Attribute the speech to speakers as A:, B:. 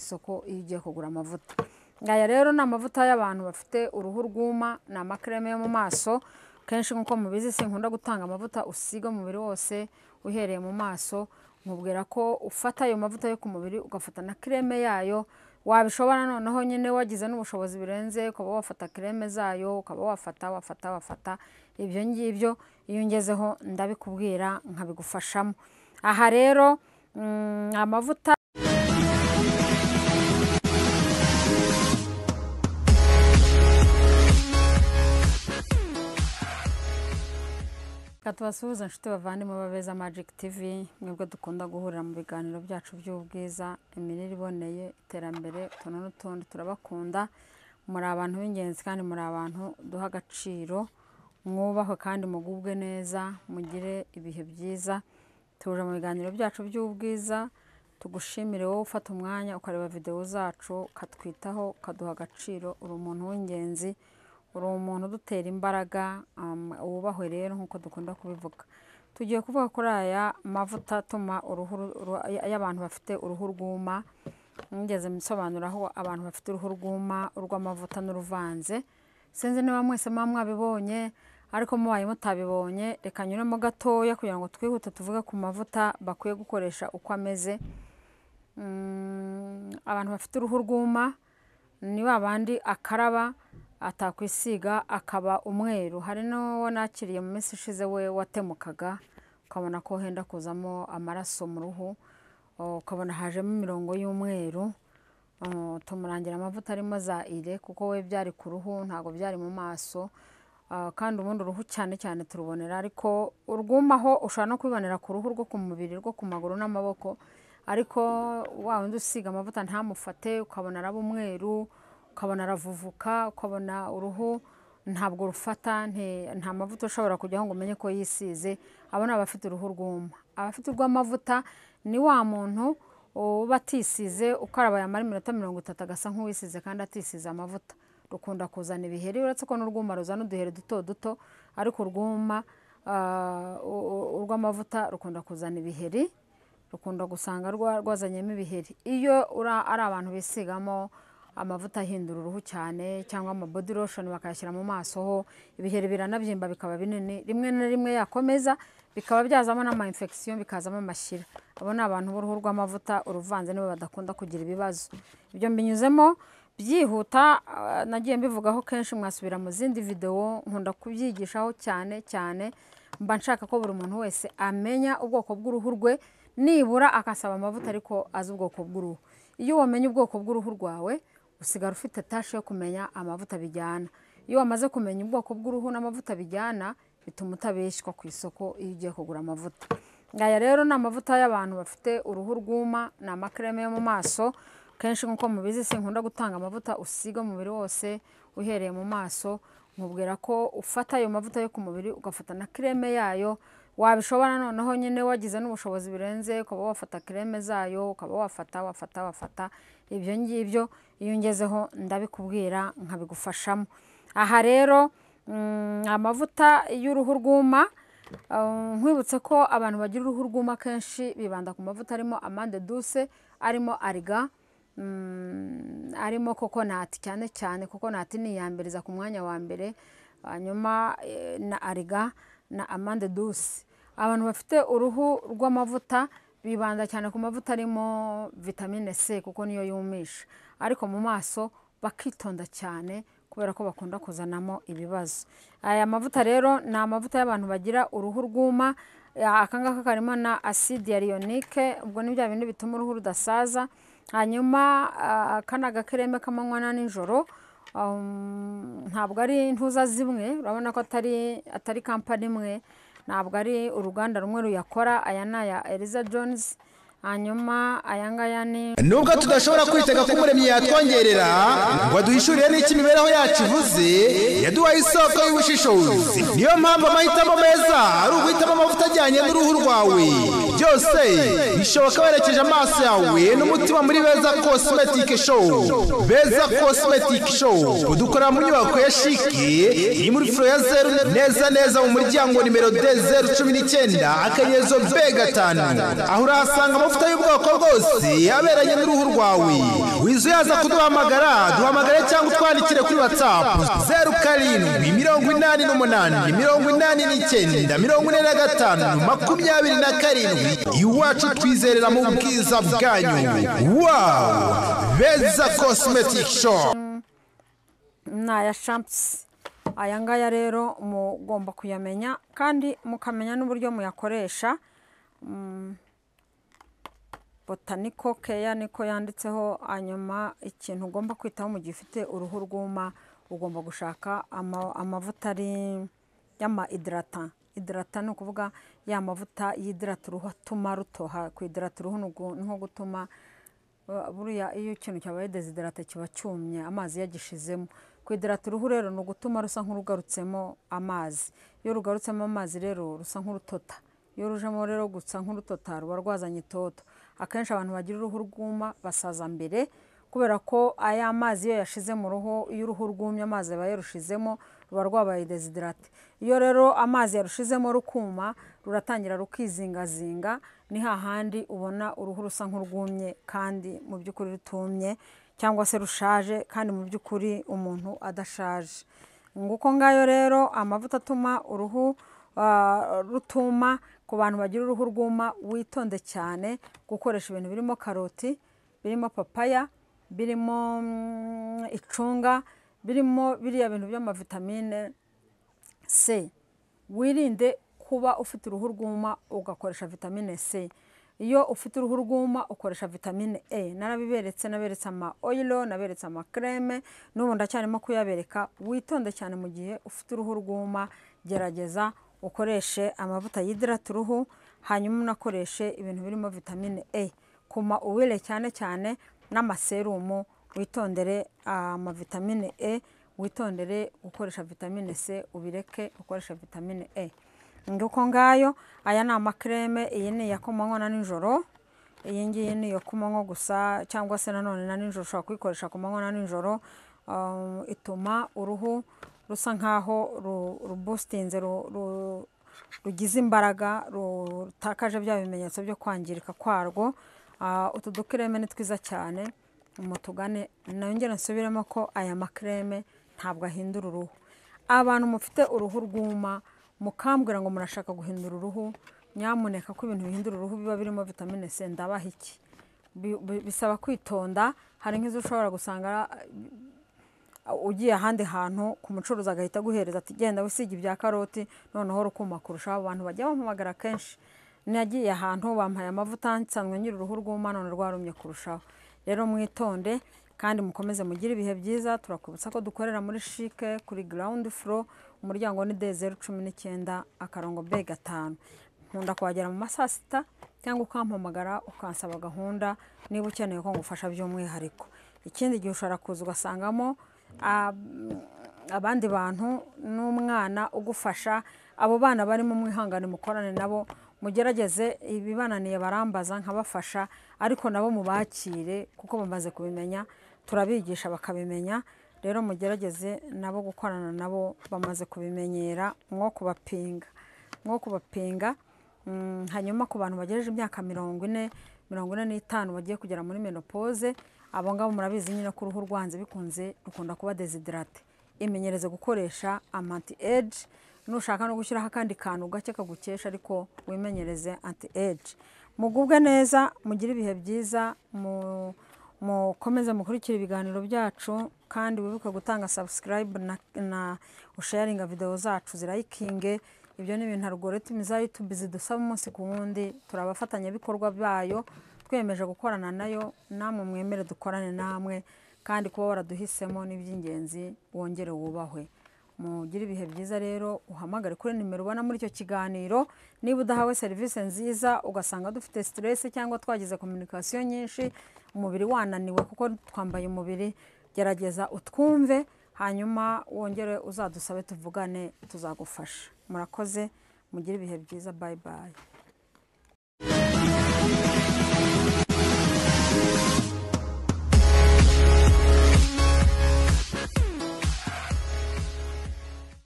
A: isoko iyo ugiye kugura amavuta aya rero ni amavuta y'abantu bafite uruhu rwuma ni amakereme yo mu maso kenshi nk'uko mubizi sinkunda gutanga amavuta usiga umubiri wose uhereye mu maso nkubwira ko ufata ayo mavuta yo ku mubiri ugafata na kereme yayo wabishobora noneho nyine wagize n'ubushobozi birenze ukaba wafata kereme zayo ukaba wafata wafata wafata ibyo ngibyo iyo ungezeho ndabikubwira nkabigufashamo aha rero mm, amavuta tubasuhuza inshuti bavandimwe babeza magic tv mwebwe dukunda guhurira mu biganiro byacu by'ubwiza imirire iboneye iterambere utuntu n'utundi turabakunda muri abantu b'ingenzi kandi muri abantu duha agaciro mwubahwe kandi mugubwe neza mugire ibihe byiza tuje mu biganiro byacu by'ubwiza tugushimire wowe ufata umwanya ukareba videwo zacu katwitaho ukaduha agaciro uri umuntu w'ingenzi uri umuntu udutera imbaraga um, wubahwe rero nk'uko dukunda kubivuga tugiye kuvuga kuri aya mavuta atuma uruhu y'abantu bafite uruhu rwuma nigeze nsobanuraho abantu bafite uruhu rwuma urw'amavuta n'uruvanze sinzi niba mwese muba mwabibonye ariko mubaye mutabibonye reka nyuremo gatoya kugira ngo twihute tuvuge ku mavuta bakwiye gukoresha uko ameze mm, abantu bafite uruhu rwuma ni ba akaraba atakwisiga akaba umweru hari n'uwo nakiriye mu minsi ishize we watemukaga ukabona ko henda kuzamo amaraso mu ruhu ukabona hajemo imirongo y'umweru tumurangira amavuta arimo za ire kuko we byari ku ruhu ntabwo byari mu maso kandi ubundi uruhu cyane cyane turubonera ariko urwumaho ushobora no kwibonera ku ruhu rwo ku mubiri rwo ku maguru n'amaboko ariko wa wundi usiga amavuta ntamufate ukabona araba umweru ukabona aravuvuka ukabona uruhu ntabwo rufata nta mavuta ushobora kujyaho ngo umenye ko yisize abona abafite uruhu rwuma abafite urw'amavuta ni wa muntu uba atisize ukarabaye amara iminota mirongo itatu agasa nk'uwisize kandi atisize amavuta rukunda kuzana ibiheri uretse ko n'urwuma ruzana uduheri duto duto ariko urwuma ah, urw'amavuta rukunda kuzana ibiheri rukunda gusanga rwazanyemo ibiheri iyo ari abantu bisigamo amavuta ahindura uruhu cyane cyangwa ama body lotion bakayashyira mu maso ho ibiheri biranabyimba bikaba binini rimwe na rimwe yakomeza bikaba byazamo n'ama infection bikazamo amashyira abo ni abantu b'uruhu rw'amavuta uruvanze nibo badakunda kugira ibibazo ibyo binyuzemo byihuta ah, nagiye mbivugaho kenshi mwasubira mu zindi videwo nkunda kubyigishaho cyane cyane mba nshaka ko buri muntu wese amenya ubwoko bw'uruhu rwe nibura akasaba amavuta ariko azi ubwoko bw'uruhu iyo wamenye ubwoko bw'uruhu rwawe usigara ufite tashi yo kumenya amavuta bijyana iyo wamaze kumenya ubwoko bw'uruhu n'amavuta bijyana bituma utabeshywa ku isoko iyo ugiye kugura amavuta aya rero ni amavuta y'abantu bafite uruhu rwuma ni amakereme yo mu maso kenshi nk'uko mubizi sinkunda gutanga amavuta usiga umubiri wose uhereye mu maso nkubwira ko ufata ayo mavuta yo ku mubiri ugafata na kireme yayo wabishobora noneho nyine wagize n'ubushobozi birenze ukaba wafata kireme zayo ukaba wafata wafata wafata ibyo ngibyo iyo ungezeho ndabikubwira nkabigufashamo aha rero mm, amavuta y'uruhu rwuma mm, nkwibutse ko abantu bagira uruhu rwuma kenshi bibanda ku mavuta arimo amande duse arimo ariga mm, arimo kokonati cyane cyane kokonati ni iya ku mwanya wa mbere hanyuma eh, na ariga na amande dusi abantu bafite uruhu rw'amavuta bibanda cyane ku mavuta arimo vitamine c kuko niyo yumisha ariko mu maso bakitonda cyane kubera ko bakunda kuzanamo ibibazo aya mavuta rero ni amavuta y'abantu bagira uruhu rwuma akangaka karimo na aside ya riyonike ubwo ni bya bindi bituma uruhu rudasaza hanyuma ah, kana gakereme kamanywa na nijoro ntabwo ari intuza zimwe urabona ko atari atari kampani imwe ntabwo ari uruganda rumwe ruyakora aya ni aya Eliza Jones hanyuma aya ngaya ni nubwo tudashobora kwitega ko umuremyi yatwongerera ngo aduhishurire n'icyo imibereho yacu ivuze yaduhaye isoko y'ubushishozi niyo mpamvu amahitamo meza ari uguhitamo amavuta ajyanye n'uruhu rwawe byose bishoboka werekeje amaso yawe n'umutima muri beza cosmetic show beza cosmetic show dukorera mu nyubako ya shiki iri muri furo ya zeru neza neza mu muryango nimero de zeru cumi n'icyenda akanyezo be gatanu aho urahasanga amavuta y'ubwoko bwose yaberanye n'uruhu rwawe wizuye yaza kuduhamagara duhamagare cyangwa utwandikire kuri watsapu zeru karindwi mirongo inani n'umunani mirongo inani n'icyenda mirongo ine na gatanu makumyabiri na karindwi iwacu twizerera mu bwiza bwanyu wawu beza kosimetike shopu ni aya shampusi aya ngaya rero mugomba kuyamenya kandi mukamenya n'uburyo muyakoresha mm. botaniko keya niko yanditseho hanyuma ikintu ugomba kwitaho mu gihe ufite uruhu rwuma ugomba gushaka amavuta ari y'ama idirata idirata ni ukuvuga ya mavuta y'idirata uruhu atuma rutoha ku idirata uruhu ni nko gutuma uh, buriya iyo ikintu cyabaye desiderata kiba cyumye amazi yagishizemo kwiderata uruhu rero ni ugutuma rusa nk'urugarutsemo amazi iyo rugarutsemo amazi rero rusa nk'urutota iyo rujemo rero gusa nk'urutota ruba rwazanye itoto akenshi abantu bagira uruhu rwuma basaza mbere kubera ko aya mazi iyo yashize mu ruhu iyo uruhu rwumye amazi aba yarushizemo ruba rwabaye desiderate iyo rero amazi yarushizemo rukuma ruratangira rukizingazinga ni hahandi ubona uruhu rusa nk'urwumye kandi mu by'ukuri rutumye cyangwa se rushaje kandi mu by'ukuri umuntu adashaje nguko ngayo rero amavuta atuma uruhu ah, rutuma ku bantu bagira uruhu rwuma witonde cyane gukoresha ibintu birimo karoti birimo papaya birimo mm, icunga birimo biriya bintu by'amavitamine c wirinde kuba ufite uruhu rwuma ugakoresha vitamine c iyo ufite uruhu rwuma ukoresha vitamine e narabiberetse naberetse ama oyiro naberetse amakereme n'ubu ndacyarimo kuyabereka witonde cyane mu gihe ufite uruhu rwuma gerageza ukoreshe amavuta yidirata uruhu hanyuma unakoreshe ibintu birimo vitamine e kuma uwire cyane cyane n'amaserumu witondere ah, amavitamine e witondere gukoresha vitamine c ubireke ukoresha vitamine e nguko ngayo aya ni amakreme iyi ni iya kumanywa na nijoro iyi ngiyi ni iyo kumanywa gusa cyangwa se nanone na nijoro ushobora kuyikoresha ku manywa na nijoro um, ituma uruhu rusa nkaho rubusitinze rugize imbaraga rutakaje bya bimenyetso byo kwangirika kwarwo ah, utu dukreme ni twiza cyane mutugane nongere nsubiremo ko aya makereme ntabwo ahindura uruhu abantu mufite uruhu rwuma mukambwira ngo murashaka guhindura uruhu nyamuneka ko ibintu bihindura uruhu biba birimo vitamine c ndabaha iki bisaba kwitonda hari nk'izo ushobora gusanga uh, ugiye ahandi hantu ku mucuruzi agahita aguhereza ati genda wisiga ibya karoti noneho rukuma kurushaho abantu bajya bampamagara kenshi nagiye ahantu bampaye amavuta nsanzwe ngira uruhu rwuma none rwarumye kurushaho Rero mwitonde kandi mukomeze mugire ibihe byiza turakubutsa ko dukorera muri shike kuri ground floor umuryango ni de zeru cumi n'icyenda akarongo be gatanu nkunda kuhagera mu ma saa sita cyangwa ukampamagara ukansaba gahunda niba ukeneye ko ngufasha by'umwihariko ikindi gihe ushobora kuza ugasangamo abandi bantu n'umwana ugufasha abo bana barimo mwihangane mukorane nabo mugerageze ibibananiye barambaza nkabafasha ariko nabo mubakire kuko bamaze kubimenya turabigisha bakabimenya rero mugerageze nabo gukorana nabo bamaze kubimenyera mwo kubapinga nko kubapinga mm, hanyuma ku bantu bagejeje imyaka mirongo ine mirongo ine n'itanu bagiye kugera muri menopause abo ngabo murabizi nyine ko uruhu rwanze bikunze rukunda kuba desiderate imenyereze gukoresha amanti age nushaka no gushyiraho akandi kantu gake kagukesha ariko wimenyereze anti age mugubwe neza mugire ibihe byiza mukomeze mukurikira ibiganiro byacu kandi wibuke gutanga subscribe na usharinga videwo zacu zirayikinge ibyo ni ibintu algoritme za YouTube zidusaba umunsi ku wundi turi abafatanyabikorwa bayo twiyemeje gukorana nayo namwe mwemere dukorane namwe kandi kuba waraduhisemo ni iby'ingenzi wongere wubahwe mugire ibihe byiza rero uhamagare kuri nimero ubona muri icyo kiganiro niba udahawe serivisi nziza ugasanga dufite siteresi cyangwa twagize kominikasiyo nyinshi umubiri wananiwe kuko twambaye umubiri gerageza utwumve hanyuma wongere uzadusabe tuvugane tuzagufasha murakoze mugire ibihe byiza bayi bayi